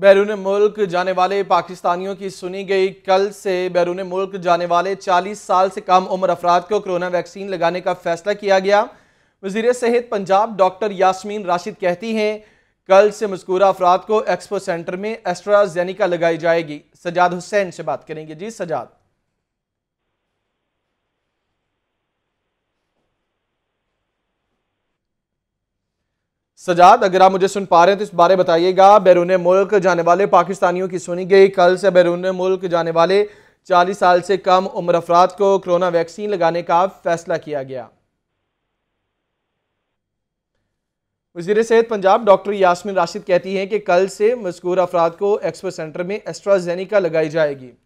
बैरून मुल्क जाने वाले पाकिस्तानियों की सुनी गई कल से बैरून मुल्क जाने वाले 40 साल से कम उम्र अफराद को कोरोना वैक्सीन लगाने का फैसला किया गया वजीर सेहत पंजाब डॉक्टर यासमीन राशिद कहती हैं कल से मस्कूरा अफराद को एक्सपो सेंटर में एस्ट्राजेनिका लगाई जाएगी सजाद हुसैन से बात करेंगे जी सजाद सजाद अगर आप मुझे सुन पा रहे हैं तो इस बारे बताइएगा बैरून मुल्क जाने वाले पाकिस्तानियों की सुनी गई कल से बैरून मुल्क जाने वाले 40 साल से कम उम्र अफराद को कोरोना वैक्सीन लगाने का फैसला किया गया वजीर सेहत पंजाब डॉक्टर यासमिन राशिद कहती हैं कि कल से मजकूर अफराद को एक्सपो सेंटर में एस्ट्राजेनिका लगाई जाएगी